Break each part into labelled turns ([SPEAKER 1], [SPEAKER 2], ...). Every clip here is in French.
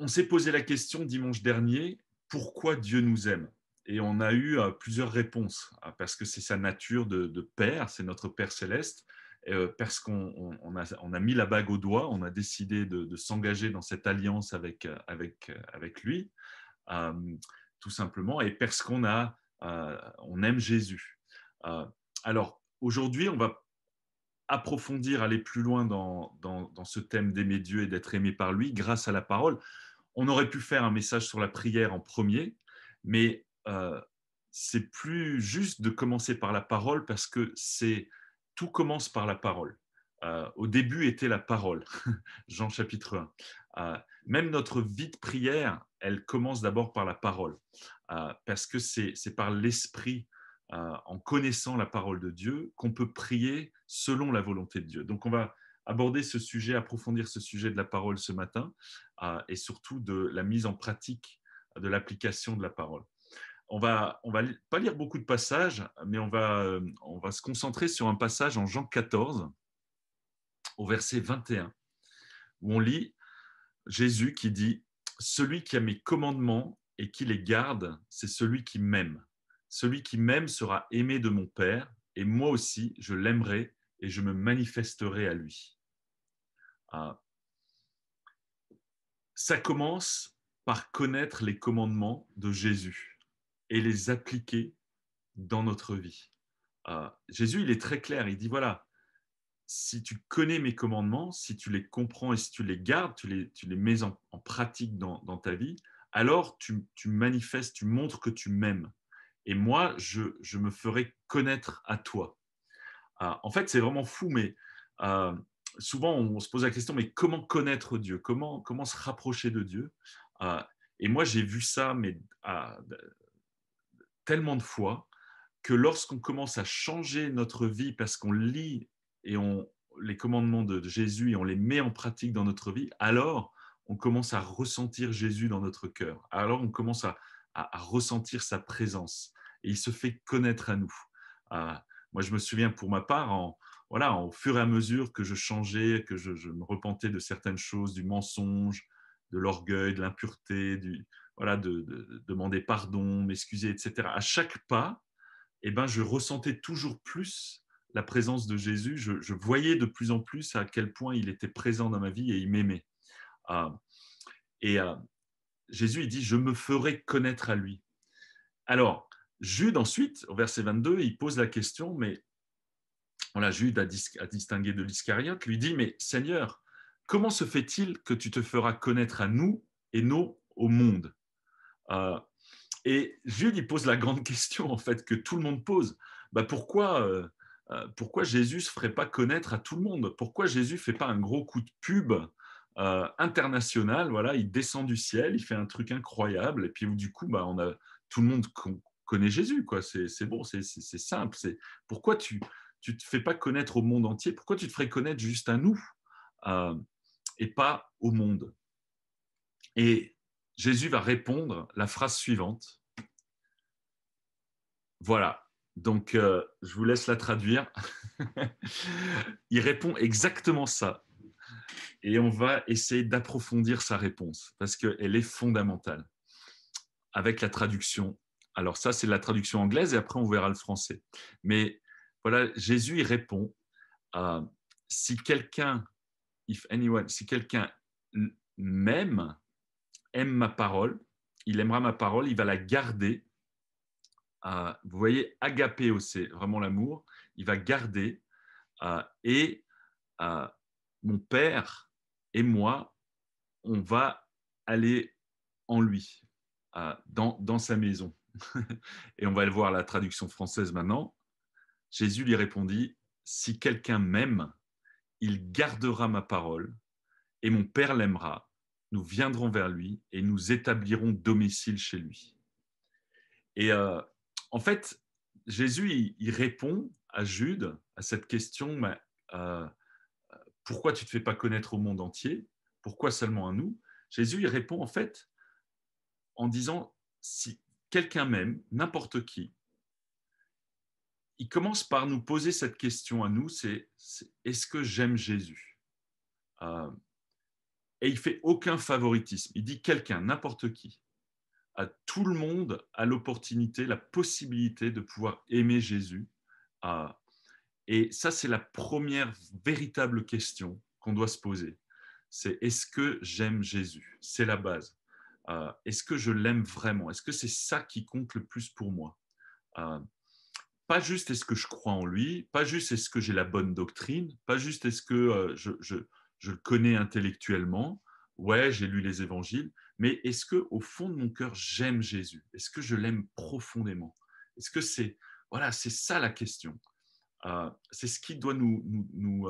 [SPEAKER 1] on s'est posé la question dimanche dernier, pourquoi Dieu nous aime Et on a eu euh, plusieurs réponses, hein, parce que c'est sa nature de, Père, c'est notre Père céleste, euh, parce qu'on a, mis la bague au doigt, on a décidé de, s'engager dans cette alliance avec, euh, lui, tout simplement, et parce qu'on aime Jésus. alors, aujourd'hui, on va approfondir, aller plus loin dans ce thème d'aimer Dieu et d'être aimé par lui grâce à la parole on aurait pu faire un message sur la prière en premier, mais euh, c'est plus juste de commencer par la parole parce que c'est tout commence par la parole. Euh, au début était la parole, Jean chapitre 1. Euh, même notre vie de prière, elle commence d'abord par la parole, parce que c'est par l'esprit, en connaissant la parole de Dieu, qu'on peut prier selon la volonté de Dieu. Donc on va aborder ce sujet, approfondir ce sujet de la parole ce matin euh, et surtout de la mise en pratique de l'application de la parole. On va, on va pas lire beaucoup de passages, mais on va, euh, on va se concentrer sur un passage en Jean 14, au verset 21, où on lit Jésus qui dit Celui qui a mes commandements et qui les garde, c'est celui qui m'aime. Celui qui m'aime sera aimé de mon Père, et moi aussi je l'aimerai et je me manifesterai à lui ça commence par connaître les commandements de Jésus et les appliquer dans notre vie. Euh, Jésus, il est très clair, il dit, voilà, si tu connais mes commandements, si tu les comprends et si tu les gardes, tu les, mets en, pratique dans, ta vie, alors tu, manifestes, tu montres que tu m'aimes. Et moi, je, me ferai connaître à toi. Euh, en fait, c'est vraiment fou, mais euh, souvent, on se pose la question, mais comment connaître Dieu comment, comment se rapprocher de Dieu euh, Et moi, j'ai vu ça mais, ah, tellement de fois que lorsqu'on commence à changer notre vie parce qu'on lit et on, les commandements de Jésus et on les met en pratique dans notre vie, alors on commence à ressentir Jésus dans notre cœur. Alors on commence à, ressentir sa présence et il se fait connaître à nous. Euh, moi, je me souviens pour ma part, en, voilà, au fur et à mesure que je changeais, que je, me repentais de certaines choses, du mensonge, de l'orgueil, de l'impureté, du voilà, de, demander pardon, m'excuser, etc. À chaque pas, eh ben, je ressentais toujours plus la présence de Jésus. Je, voyais de plus en plus à quel point il était présent dans ma vie et il m'aimait. Ah, et ah, Jésus, il dit, je me ferai connaître à lui. Alors, Jude, ensuite, au verset 22, il pose la question, mais Jude a, distingué de l'Iscariote, lui dit, mais Seigneur, comment se fait-il que tu te feras connaître à nous et nous au monde euh, Et Jude, il pose la grande question, en fait, que tout le monde pose. Bah, pourquoi, euh, euh, pourquoi Jésus ne se ferait pas connaître à tout le monde Pourquoi Jésus ne fait pas un gros coup de pub international, voilà, il descend du ciel, il fait un truc incroyable, et puis du coup, bah, on a, tout le monde connaît Jésus, quoi. C'est bon, c'est simple. C'est pourquoi tu tu ne te fais pas connaître au monde entier, pourquoi tu te ferais connaître juste à nous euh, et pas au monde Et Jésus va répondre la phrase suivante. Voilà, donc euh, je vous laisse la traduire. Il répond exactement ça. Et on va essayer d'approfondir sa réponse parce qu'elle est fondamentale avec la traduction. Alors ça, c'est la traduction anglaise et après, on verra le français. Mais voilà, Jésus y répond euh, si quelqu'un, if si quelqu'un m'aime, aime ma parole, il aimera ma parole, il va la garder. Euh, vous voyez, agapé, c'est vraiment l'amour. Il va garder. Euh, et mon Père et moi, on va aller en lui, dans, dans sa maison. et on va le voir la traduction française maintenant. Jésus lui répondit, Si quelqu'un m'aime, il gardera ma parole, et mon Père l'aimera. Nous viendrons vers lui et nous établirons domicile chez lui. Et euh, en fait, Jésus, il, répond à Jude à cette question, euh, pourquoi tu ne te fais pas connaître au monde entier Pourquoi seulement à nous Jésus, il répond en fait en disant, si quelqu'un m'aime, n'importe qui, il commence par nous poser cette question à nous, c'est est-ce que j'aime Jésus euh, Et il fait aucun favoritisme. Il dit quelqu'un, n'importe qui. À tout le monde a l'opportunité, la possibilité de pouvoir aimer Jésus. Euh, et ça, c'est la première véritable question qu'on doit se poser. C'est est-ce que j'aime Jésus C'est la base. Euh, est-ce que je l'aime vraiment Est-ce que c'est ça qui compte le plus pour moi pas juste est-ce que je crois en lui, pas juste est-ce que j'ai la bonne doctrine, pas juste est-ce que euh, je, le connais intellectuellement, ouais, j'ai lu les évangiles, mais est-ce que au fond de mon cœur, j'aime Jésus Est-ce que je l'aime profondément Est-ce que c'est voilà, c'est ça la question. Euh, c'est ce qui doit euh, nous,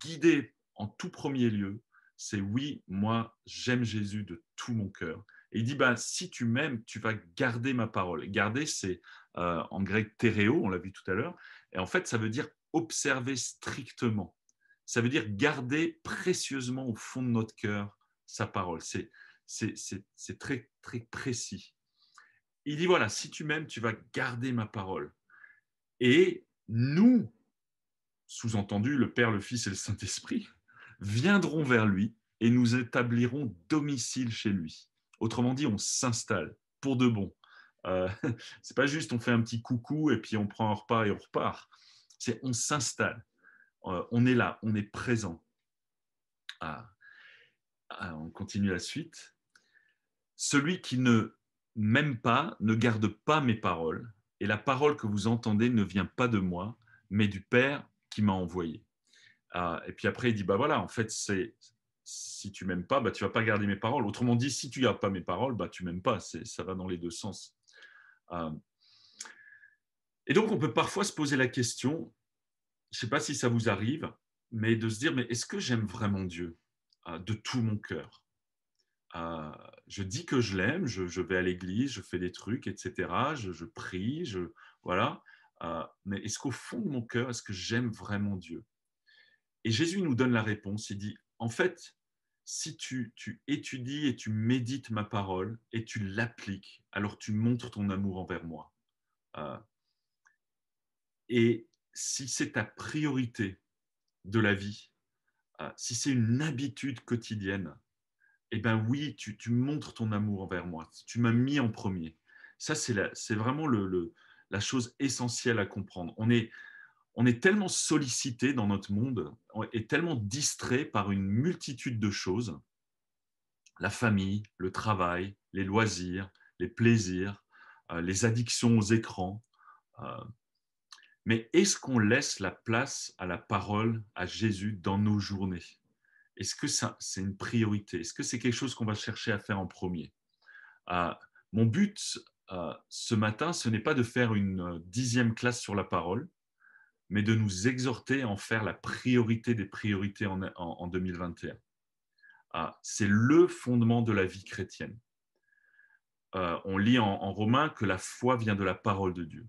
[SPEAKER 1] guider en tout premier lieu. C'est oui, moi, j'aime Jésus de tout mon cœur. Et il dit, bah, si tu m'aimes, tu vas garder ma parole. Garder, c'est euh, en grec tereo, on l'a vu tout à l'heure. Et en fait, ça veut dire observer strictement. Ça veut dire garder précieusement au fond de notre cœur sa parole. C'est, très, très précis. Il dit, voilà, si tu m'aimes, tu vas garder ma parole. Et nous, sous-entendu le Père, le Fils et le Saint-Esprit, viendrons vers lui et nous établirons domicile chez lui. Autrement dit, on s'installe pour de bon. Euh, c'est pas juste on fait un petit coucou et puis on prend un repas et on repart. C'est on s'installe, euh, on est là, on est présent. Ah. Ah, on continue la suite. Celui qui ne m'aime pas ne garde pas mes paroles, et la parole que vous entendez ne vient pas de moi, mais du Père qui m'a envoyé. Ah, et puis après, il dit, bah voilà, en fait, c'est si tu m'aimes pas, bah, tu vas pas garder mes paroles. Autrement dit, si tu gardes pas mes paroles, bah, tu m'aimes pas. Ça va dans les deux sens. Euh, et donc, on peut parfois se poser la question, je ne sais pas si ça vous arrive, mais de se dire, mais est-ce que j'aime vraiment Dieu euh, de tout mon cœur euh, je dis que je l'aime, je, vais à l'église, je fais des trucs, etc. Je, prie, je voilà. mais est-ce qu'au fond de mon cœur, est-ce que j'aime vraiment Dieu Et Jésus nous donne la réponse. Il dit en fait, si tu, étudies et tu médites ma parole et tu l'appliques, alors tu montres ton amour envers moi. Euh, et si c'est ta priorité de la vie, euh, si c'est une habitude quotidienne, eh bien oui, tu, montres ton amour envers moi. Tu m'as mis en premier. Ça, c'est vraiment la chose essentielle à comprendre. On est, on est tellement sollicité dans notre monde, on est tellement distrait par une multitude de choses, la famille, le travail, les loisirs, les plaisirs, euh, les addictions aux écrans. Euh, mais est-ce qu'on laisse la place à la parole, à Jésus dans nos journées Est-ce que ça, c'est une priorité Est-ce que c'est quelque chose qu'on va chercher à faire en premier euh, Mon but ce matin, ce n'est pas de faire une dixième classe sur la parole mais de nous exhorter à en faire la priorité des priorités en, 2021. Ah, c'est le fondement de la vie chrétienne. Euh, on lit en, en Romains que la foi vient de la parole de Dieu.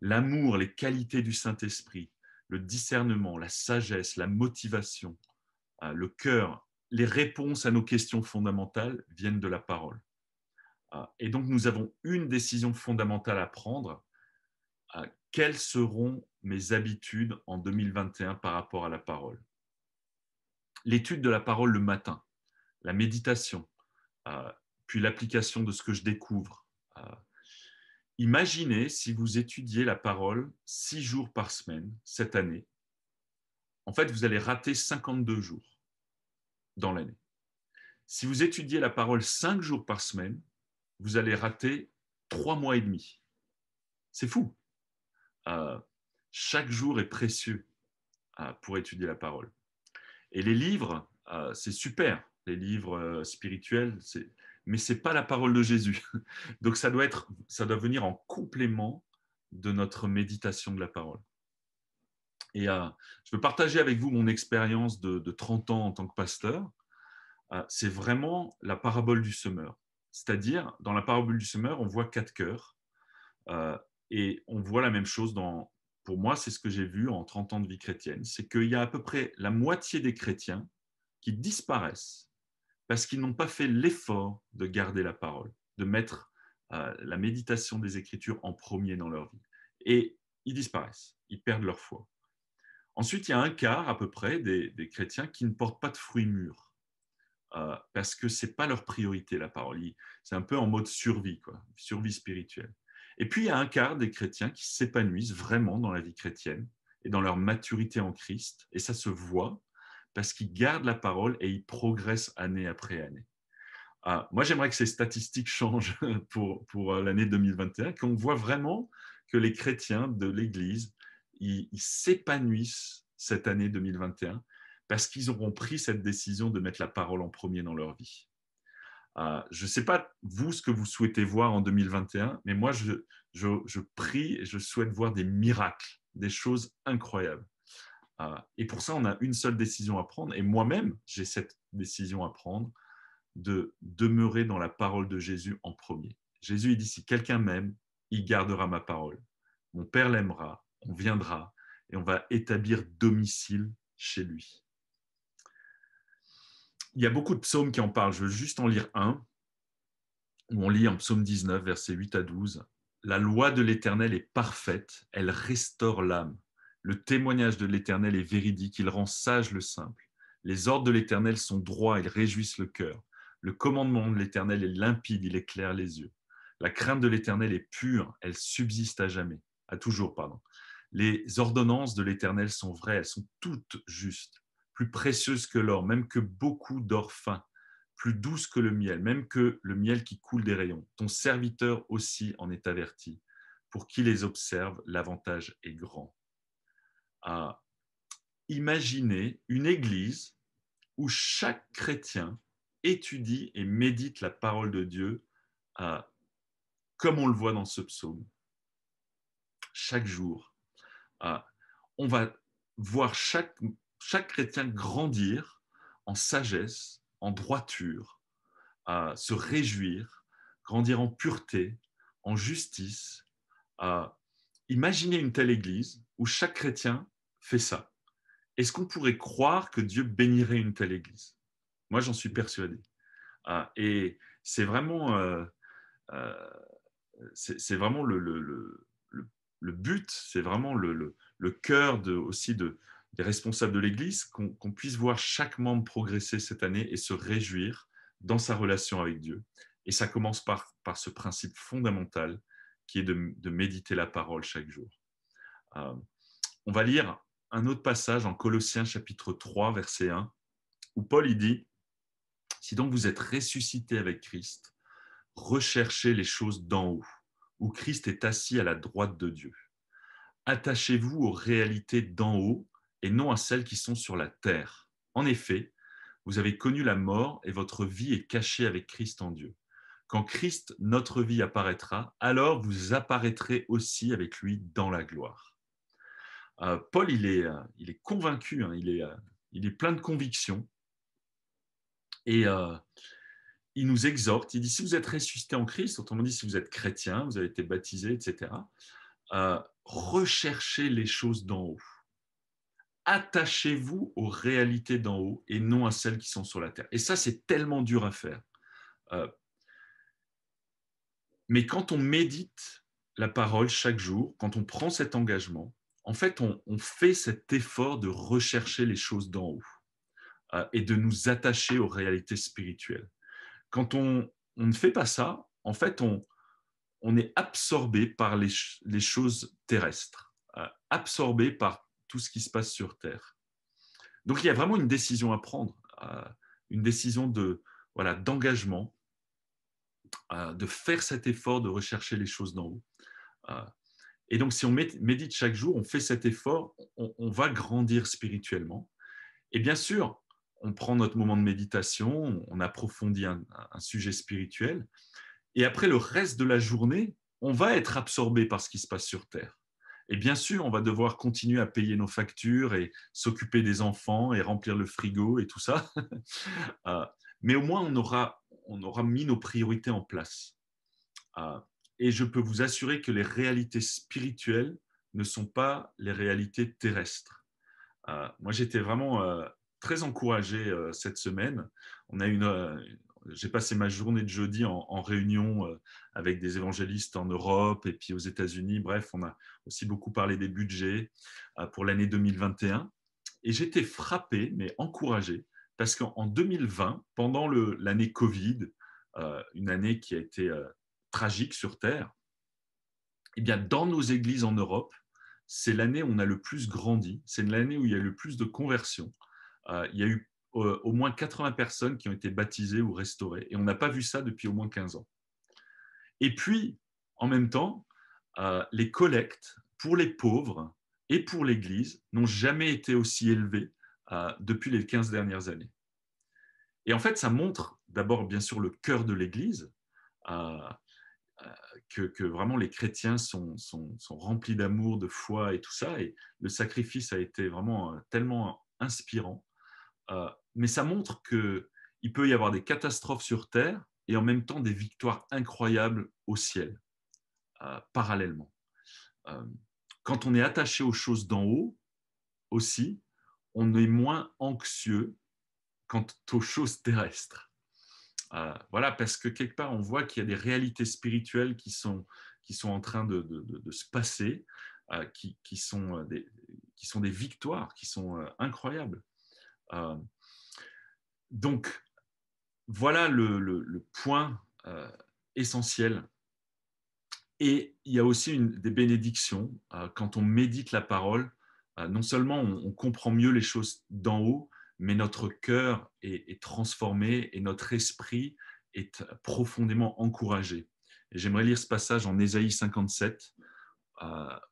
[SPEAKER 1] L'amour, les qualités du Saint-Esprit, le discernement, la sagesse, la motivation, euh, le cœur, les réponses à nos questions fondamentales viennent de la parole. Ah, et donc nous avons une décision fondamentale à prendre. Ah, quelles seront mes habitudes en 2021 par rapport à la parole. L'étude de la parole le matin, la méditation, euh, puis l'application de ce que je découvre. Euh, imaginez si vous étudiez la parole six jours par semaine cette année. En fait, vous allez rater 52 jours dans l'année. Si vous étudiez la parole cinq jours par semaine, vous allez rater trois mois et demi. C'est fou. Euh, chaque jour est précieux euh, pour étudier la parole. Et les livres, euh, c'est super, les livres euh, spirituels, mais ce n'est pas la parole de Jésus. Donc ça doit, être, ça doit venir en complément de notre méditation de la parole. Et je veux partager avec vous mon expérience de, 30 ans en tant que pasteur. c'est vraiment la parabole du semeur. C'est-à-dire, dans la parabole du semeur, on voit quatre cœurs. et on voit la même chose dans pour moi, c'est ce que j'ai vu en 30 ans de vie chrétienne, c'est qu'il y a à peu près la moitié des chrétiens qui disparaissent parce qu'ils n'ont pas fait l'effort de garder la parole, de mettre euh, la méditation des Écritures en premier dans leur vie. Et ils disparaissent, ils perdent leur foi. Ensuite, il y a un quart à peu près des, chrétiens qui ne portent pas de fruits mûrs euh, parce que ce n'est pas leur priorité, la parole. C'est un peu en mode survie, quoi, survie spirituelle. Et puis, il y a un quart des chrétiens qui s'épanouissent vraiment dans la vie chrétienne et dans leur maturité en Christ. Et ça se voit parce qu'ils gardent la parole et ils progressent année après année. Ah, moi, j'aimerais que ces statistiques changent pour, pour euh, l'année 2021, qu'on voit vraiment que les chrétiens de l'Église, ils s'épanouissent cette année 2021 parce qu'ils auront pris cette décision de mettre la parole en premier dans leur vie. Euh, je ne sais pas, vous, ce que vous souhaitez voir en 2021, mais moi, je, je, prie et je souhaite voir des miracles, des choses incroyables. Euh, et pour ça, on a une seule décision à prendre. Et moi-même, j'ai cette décision à prendre de demeurer dans la parole de Jésus en premier. Jésus, il dit, si quelqu'un m'aime, il gardera ma parole. Mon Père l'aimera, on viendra et on va établir domicile chez lui il y a beaucoup de psaumes qui en parlent. Je veux juste en lire un, où on lit en psaume 19, versets 8 à 12. La loi de l'Éternel est parfaite, elle restaure l'âme. Le témoignage de l'Éternel est véridique, il rend sage le simple. Les ordres de l'Éternel sont droits, ils réjouissent le cœur. Le commandement de l'Éternel est limpide, il éclaire les yeux. La crainte de l'Éternel est pure, elle subsiste à jamais, à toujours, pardon. Les ordonnances de l'Éternel sont vraies, elles sont toutes justes plus précieuse que l'or, même que beaucoup d'or fin, plus douce que le miel, même que le miel qui coule des rayons. Ton serviteur aussi en est averti. Pour qui les observe, l'avantage est grand. imaginez une église où chaque chrétien étudie et médite la parole de Dieu, comme on le voit dans ce psaume, chaque jour. on va voir chaque chaque chrétien grandir en sagesse, en droiture, à se réjouir, grandir en pureté, en justice. à imaginez une telle église où chaque chrétien fait ça. Est-ce qu'on pourrait croire que Dieu bénirait une telle église Moi, j'en suis persuadé. Euh, et c'est vraiment, euh, euh, c'est vraiment le, but, c'est vraiment le, cœur de, aussi de, des responsables de l'Église, qu'on puisse voir chaque membre progresser cette année et se réjouir dans sa relation avec Dieu. Et ça commence par, par ce principe fondamental qui est de, méditer la parole chaque jour. Euh, on va lire un autre passage en Colossiens chapitre 3, verset 1, où Paul y dit, Si donc vous êtes ressuscité avec Christ, recherchez les choses d'en haut, où Christ est assis à la droite de Dieu. Attachez-vous aux réalités d'en haut et non à celles qui sont sur la terre. En effet, vous avez connu la mort et votre vie est cachée avec Christ en Dieu. Quand Christ, notre vie, apparaîtra, alors vous apparaîtrez aussi avec lui dans la gloire. Euh, Paul, il est, euh, il est convaincu, hein, il, est, euh, il est plein de convictions. Et il nous exhorte, il dit, si vous êtes ressuscité en Christ, autrement dit, si vous êtes chrétien, vous avez été baptisé, etc., recherchez les choses d'en haut attachez-vous aux réalités d'en haut et non à celles qui sont sur la terre. Et ça, c'est tellement dur à faire. Euh, mais quand on médite la parole chaque jour, quand on prend cet engagement, en fait, on, fait cet effort de rechercher les choses d'en haut euh, et de nous attacher aux réalités spirituelles. Quand on, ne fait pas ça, en fait, on, est absorbé par les, choses terrestres, euh, absorbé par tout ce qui se passe sur Terre. Donc il y a vraiment une décision à prendre, euh, une décision de voilà d'engagement, euh, de faire cet effort de rechercher les choses d'en haut. Euh, et donc si on médite chaque jour, on fait cet effort, on, va grandir spirituellement. Et bien sûr, on prend notre moment de méditation, on approfondit un, sujet spirituel, et après le reste de la journée, on va être absorbé par ce qui se passe sur Terre. Et bien sûr, on va devoir continuer à payer nos factures et s'occuper des enfants et remplir le frigo et tout ça. Euh, mais au moins, on aura, on aura mis nos priorités en place. Euh, et je peux vous assurer que les réalités spirituelles ne sont pas les réalités terrestres. Euh, moi, j'étais vraiment très encouragé cette semaine. On a une, j'ai passé ma journée de jeudi en, réunion euh, avec des évangélistes en Europe et puis aux États-Unis. Bref, on a aussi beaucoup parlé des budgets euh, pour l'année 2021. Et j'étais frappé, mais encouragé, parce qu'en 2020, pendant l'année Covid, euh, une année qui a été tragique sur Terre, eh bien, dans nos églises en Europe, c'est l'année où on a le plus grandi, c'est l'année où il y a eu le plus de conversions. il y a eu euh, au moins 80 personnes qui ont été baptisées ou restaurées. Et on n'a pas vu ça depuis au moins 15 ans. Et puis, en même temps, euh, les collectes pour les pauvres et pour l'Église n'ont jamais été aussi élevées euh, depuis les 15 dernières années. Et en fait, ça montre d'abord, bien sûr, le cœur de l'Église, que, vraiment les chrétiens sont remplis d'amour, de foi et tout ça. Et le sacrifice a été vraiment tellement inspirant euh, mais ça montre qu'il peut y avoir des catastrophes sur Terre et en même temps des victoires incroyables au ciel, euh, parallèlement. Euh, quand on est attaché aux choses d'en haut, aussi, on est moins anxieux quant aux choses terrestres. voilà, parce que quelque part, on voit qu'il y a des réalités spirituelles qui sont, en train de, se passer, qui, sont des, victoires, qui sont incroyables. Euh, donc, voilà le, point euh, essentiel. Et il y a aussi des bénédictions. Euh, quand on médite la parole, non seulement on, comprend mieux les choses d'en haut, mais notre cœur est, transformé et notre esprit est profondément encouragé. j'aimerais lire ce passage en Ésaïe 57,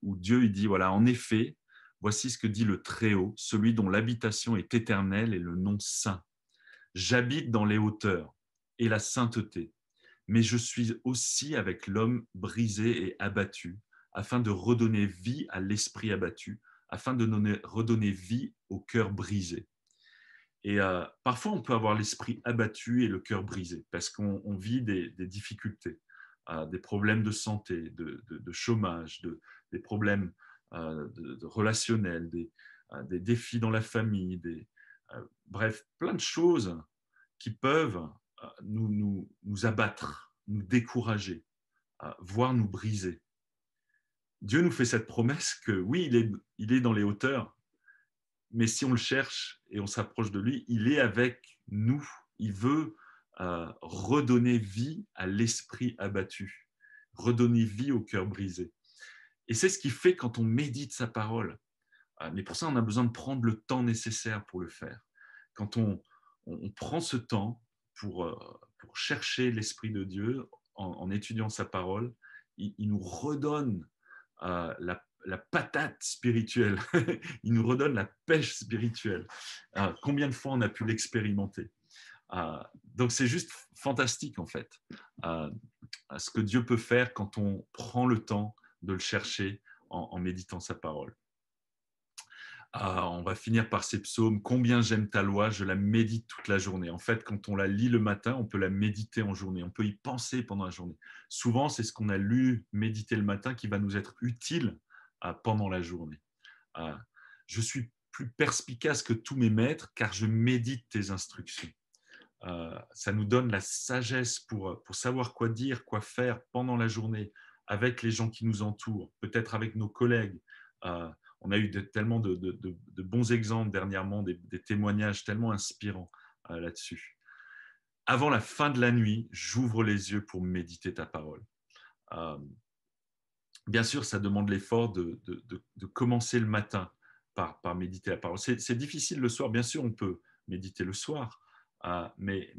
[SPEAKER 1] où Dieu il dit, voilà, en effet, Voici ce que dit le Très-Haut, celui dont l'habitation est éternelle et le nom saint. J'habite dans les hauteurs et la sainteté, mais je suis aussi avec l'homme brisé et abattu, afin de redonner vie à l'esprit abattu, afin de redonner vie au cœur brisé. Et euh, parfois, on peut avoir l'esprit abattu et le cœur brisé, parce qu'on vit des, difficultés, euh, des problèmes de santé, de, chômage, des problèmes euh, relationnels, euh, des, défis dans la famille, des, euh, bref, plein de choses qui peuvent nous, nous, abattre, nous décourager, voire nous briser. Dieu nous fait cette promesse que oui, il est, dans les hauteurs, mais si on le cherche et on s'approche de lui, il est avec nous. Il veut redonner vie à l'esprit abattu, redonner vie au cœur brisé. Et c'est ce qui fait quand on médite sa parole. Euh, mais pour ça, on a besoin de prendre le temps nécessaire pour le faire. Quand on, on prend ce temps pour, euh, pour chercher l'Esprit de Dieu en, étudiant sa parole, il, nous redonne euh, la, patate spirituelle, il nous redonne la pêche spirituelle. combien de fois on a pu l'expérimenter donc c'est juste fantastique en fait, ce que Dieu peut faire quand on prend le temps de le chercher en, méditant sa parole. Ah, on va finir par ces psaumes. Combien j'aime ta loi, je la médite toute la journée. En fait, quand on la lit le matin, on peut la méditer en journée, on peut y penser pendant la journée. Souvent, c'est ce qu'on a lu, médité le matin, qui va nous être utile ah, pendant la journée. Ah, je suis plus perspicace que tous mes maîtres, car je médite tes instructions. ça nous donne la sagesse pour savoir quoi dire, quoi faire pendant la journée, avec les gens qui nous entourent, peut-être avec nos collègues. Euh, on a eu tellement de, bons exemples dernièrement, des, témoignages tellement inspirants euh, là-dessus. Avant la fin de la nuit, j'ouvre les yeux pour méditer ta parole. Euh, bien sûr, ça demande l'effort de, commencer le matin par, méditer la parole. C'est difficile le soir, bien sûr, on peut méditer le soir, mais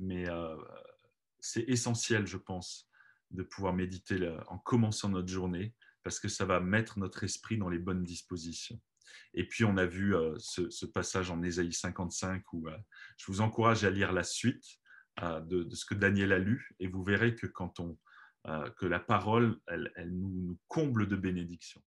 [SPEAKER 1] c'est essentiel, je pense, de pouvoir méditer en commençant notre journée, parce que ça va mettre notre esprit dans les bonnes dispositions. Et puis, on a vu euh, ce, passage en Ésaïe 55 où euh, je vous encourage à lire la suite euh, de, ce que Daniel a lu, et vous verrez que quand on que la parole, elle, nous comble de bénédictions.